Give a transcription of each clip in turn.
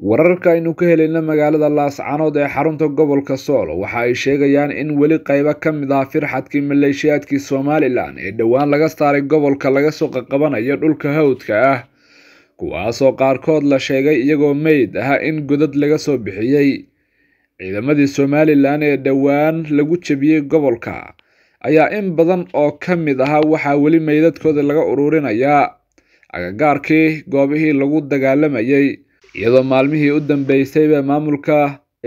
wararka aynu ka helayna magaalada laascanood ee xarunta gobolka soolo waxa ay sheegayaan in weli qaybo ka mid ah firxadkii maleeshiyaadkii somalilan ee dhowaan laga saaray gobolka laga soo qaqabanayo dhulka hawdka ah kuwaasoo qaarkood la sheegay iyagoo meyd ah in godad laga soo bixiyey ciidamadii somalilan ee dhowaan lagu jebiyey gobolka ayaa in badan oo ka mid ahaa waxaa weli meydadkooda laga ururinayaa agagaarkii goobihii lagu dagaalamayey iyadoo maalmihii u dambeysayba maamulka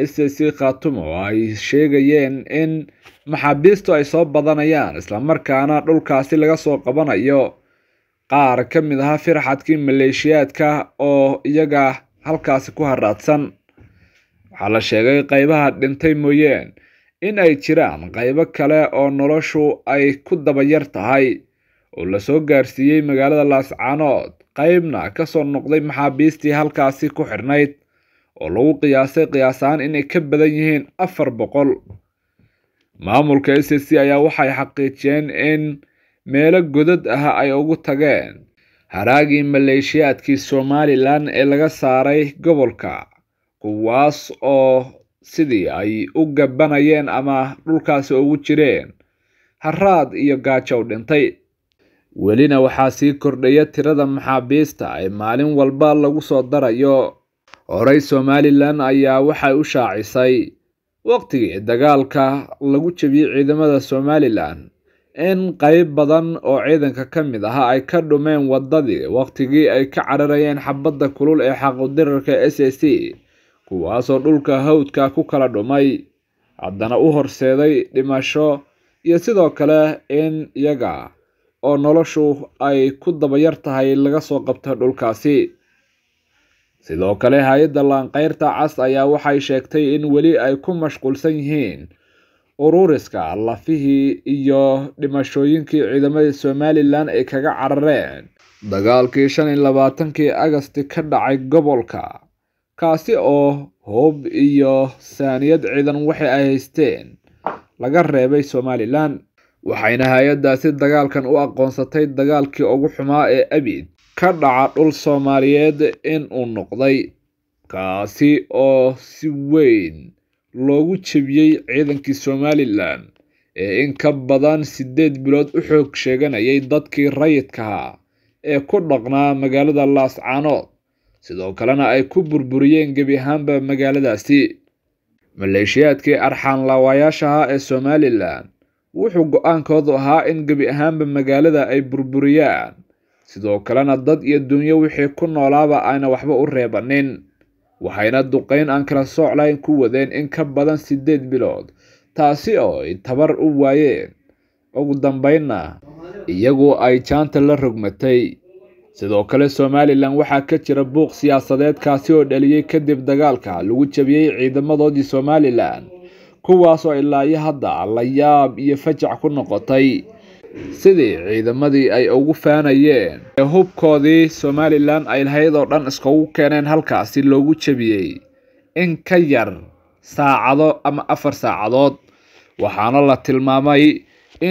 s c khatum oo ay sheegayeen in maxaabiistu ay soo badanayaan islamarkaana dhulkaasi laga soo qabanayo qaar ka mid aha firxadkii maleeshiyaadka oo iyaga halkaasi ku haraadsan waxaa la sheegay qaybaha dhintay mooyeen in ay jiraan qaybo kale oo noloshu ay ku daba yar tahay oo lasoo gaarsiiyey magaalada laascanood qaybna ka soo noqday maxaabiistii halkaasi ku xirnayd oo lagu qiyaasay qiyaasaan inay ka badan yihiin afar boqol maamulka s c ayaa waxay xaqiijiyeen in meelo godad ah ay ugu tageen haraagii maleeshiyaadkii somalilan ee laga saaray gobolka kuwaas oo sidii ay u gabanayeen ama dhulkaasi ugu jireen haraad iyo gaajow dhintay welina waxaa sii kordhaya tirada maxaabiista ee maalin walba lagu soo darayo horey somalilan ayaa waxay u shaacisay waqtigii dagaalka lagu jebiyey ciidamada somalilan in qayb badan oo ciidanka ka mid ahaa ay ka dhumeen waddadii wakhtigii ay ka cararayeen xabadda kulul ee xaqudirarka s a c kuwaasoo dhulka hawdka ku kala dhumay haddana u horseeday dhimasho iyo sidoo kale in iyaga oo noloshu ay ku dabayartahay laga soo qabto dhulkaasi sidoo kale hay-adda laanqeyrta cas ayaa waxay sheegtay in weli ay ku mashquulsan yihiin uruuriska lafihii iyo dhimashooyinkii ciidamada somalilan ay kaga carareen dagaalkii shan iyo labaatankii agasti ka dhacay gobolka kaasi oo hub iyo saaniyad ciidan waxay ay haysteen laga reebay somalilan waxayna hay-addaasi dagaalkan u aqoonsatay dagaalkii ugu xumaa ee abid ka dhaca dhul soomaaliyeed in uu noqday kaasi oo si weyn loogu jebiyey ciidankii somalilan ee in ka badan siddeed bilood u xoog sheeganayay dadkii rayidkaha ee ku dhaqnaa magaalada laascaanood sidoo kalena ay ku burburiyeen gebi ahaanba magaaladaasi maleeshiyaadkii arxaan ee somalilan wuxuu go-aankoodu ahaa in gebi ahaanba magaalada ay burburiyaan sidoo kalena dad iyo dunyo wixii ku noolaaba ayna waxba u reebanin waxayna duqayn aan kala sooc lahayn ku wadeen in ka badan siddeed bilood taasi oo ay tabar u waayeen ugu dambaynna iyagoo ay jaanta la rogmatay sidoo kale somalilan waxaa ka jira buuq siyaasadeed kaasi oo dhaliyey kadib dagaalka lagu jabiyey ciidamadoodii somalilan kuwaasoo ilaa iyo hadda la yaab iyo fajac ku noqotay sidii ciidamadii ay ugu faanayeen ee hubkoodii somalilan ay lahayd oo dhan iskugu keeneen halkaasi loogu jebiyey in ka yar saacado ama afar saacadood waxaana la tilmaamay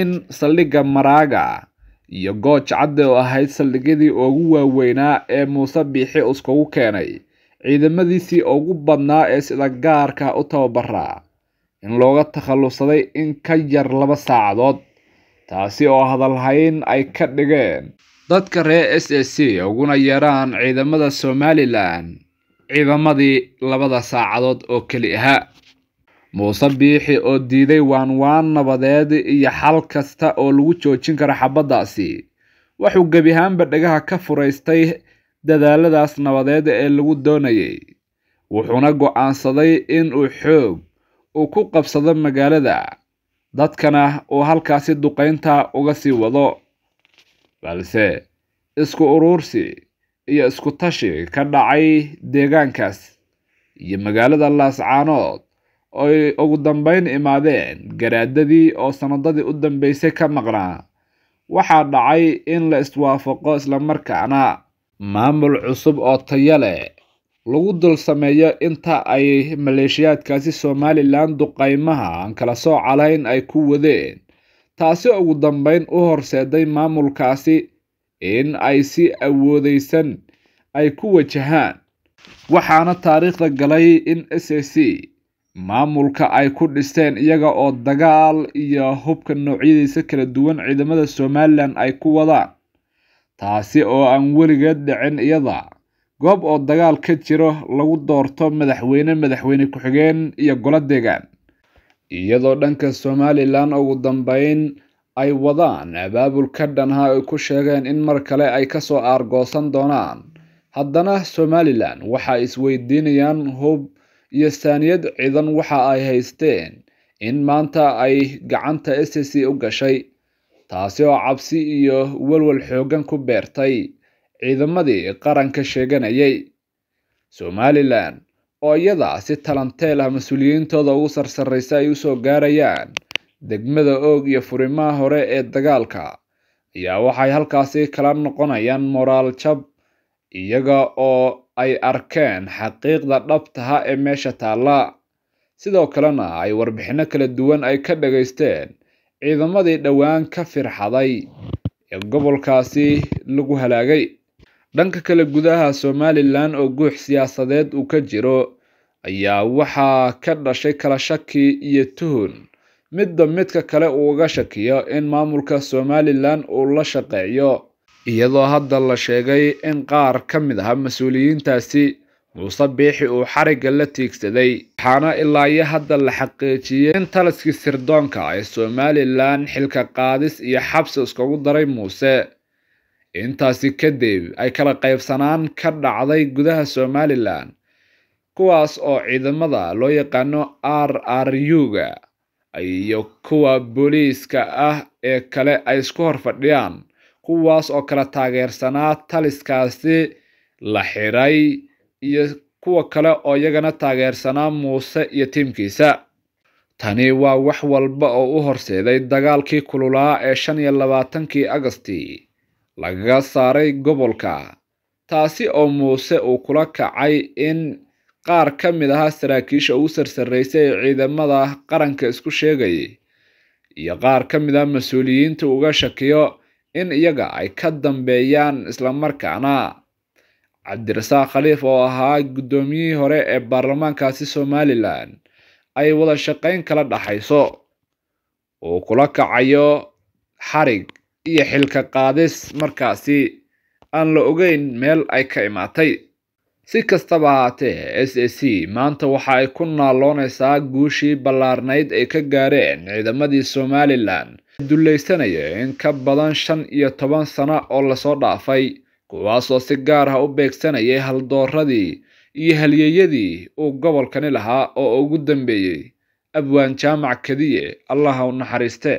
in saldhigga maraaga iyo gooj cadde oo ahayd saldhigyadii ugu waaweynaa ee muuse biixi iskugu keenay ciidamadiisii ugu badnaa ee sida gaarka u tababaraa in looga takhallusaday in ka yar laba saacadood taasi oo hadalhayn ay ka dhigeen dadka reer s a c uguna yaraan ciidamada somalilan ciidamadii labada saacadood oo keli aha muuse biixi oo diiday waanwaan nabadeed iyo xal kasta oo lagu joojin karo xabaddaasi wuxuu gebi dhagaha ka furaystay dadaaladaas nabadeed ee lagu doonayay wuxuuna go'aansaday inuu xoog uu ku qabsado magaalada dadkana uu halkaasi duqaynta uga sii wado balse isku uruursi iyo isku tashi ka dhacay deegaankaas iyo magaalada laascaanood ooay ugu dambayn imaadeen garaadadii oo sannadadii u dambeysay ka maqnaa waxaa dhacay in la iswaafaqo islamarkaana maamul cusub oo taya leh lagu dul sameeyo inta ay maleeshiyaadkaasi somalilan duqaymaha aan kala sooc lahayn ay ku wadeen taasi ugu dambeyn u horseeday maamulkaasi in ay si awoodeysan ay ku wajahaan waxaana taariikhda galay in s a c maamulka ay ku dhisteen iyaga oo dagaal iyo hubka noocyadiisa kala duwan ciidamada somalilan ay ku wadaan taasi oo aan weligeed dhicin iyada goob oo dagaal ka jiro lagu doorto madaxweyne madaxweyne ku-xigeen iyo golo deegaan iyadoo dhanka somalilan ugu dambeyn ay wadaan abaabulka dhanha ah ay ku sheegeen in mar kale ay kasoo aargoosan doonaan haddana somalilan waxay isweydiinayaan hub iyo saaniyad ciidan waxa ay haysteen in maanta ay gacanta s c u gashay taasi oo cabsi iyo welwel xooggan ku beertay ciidamadii qaranka sheeganayay somalilan oo iyada si talanteel ah mas-uuliyiintooda ugu sarsarraysa ay usoo gaarayaan degmada oog iyo furimaha hore ee dagaalka ayaa waxay halkaasi kala noqonayaan moraal jab iyaga oo ay arkeen xaqiiqda dhabtaha ah ee meesha taalla sidoo kalena ay warbixinno kala duwan ay ka dhagaysteen ciidamadii dhowaan ka firxaday ee gobolkaasi lagu halaagay dhanka kale gudaha somalilan oo guux siyaasadeed uu ka jiro ayaa waxaa ka dhashay kala shaki iyo tuhun midba midka kale uu uga shakiyo in maamulka somalilan uu la shaqeeyo iyadoo hadda la sheegay in qaar ka mid ah mas-uuliyiintaasi muuse biixi uu xarigga la tiigsaday waxaana ilaayo hadda la xaqiijiyey in taliskii sirdoonka ay somalilan xilka qaadis iyo xabsi iskugu daray muuse intaasi kadib ay kala qaybsanaan ka dhacday gudaha somalilan kuwaas oo ciidamada loo yaqaano r r u-ga iyo kuwa booliiska ah ee kale ay isku hor fadhiyaan kuwaas oo kala taageersanaa taliskaasi la xiray iyo kuwa kale oo iyagana taageersanaa muuse iyo tiimkiisa tani waa wax walba oo u horseeday dagaalkii kululaa ee shan iyo labaatankii agasti lagaga saaray gobolka taasi oo muuse uu kula kacay in qaar ka mid ahaa saraakiisha ugu sarsareysay ee ciidamada qaranka isku sheegayay iyo qaar ka mid ah mas-uuliyiinta uga shakiyo in iyaga ay ka dambeeyaan islamarkaana cabdirasaaq khaliif oo ahaa guddoomiyihii hore ee baarlamaankaasi somalilan ay wada shaqayn kala dhaxayso uu kula kacayo xarig iyo xilka qaadis markaasi aan la ogeyn meel ay ka imaatay si kastaba haatee s a c maanta waxa ay ku naaloonaysaa guushii ballaarnayd ay ka gaareen ciidamadii somalilan dulaysanaya in ka badan shan iyo toban sano oo lasoo dhaafay kuwaasoo si gaar ah u beegsanayay haldooradii iyo halyeeyadii uu gobolkani lahaa oo ugu dambeeyey abwaan jaamac kadiye allaha u naxariiste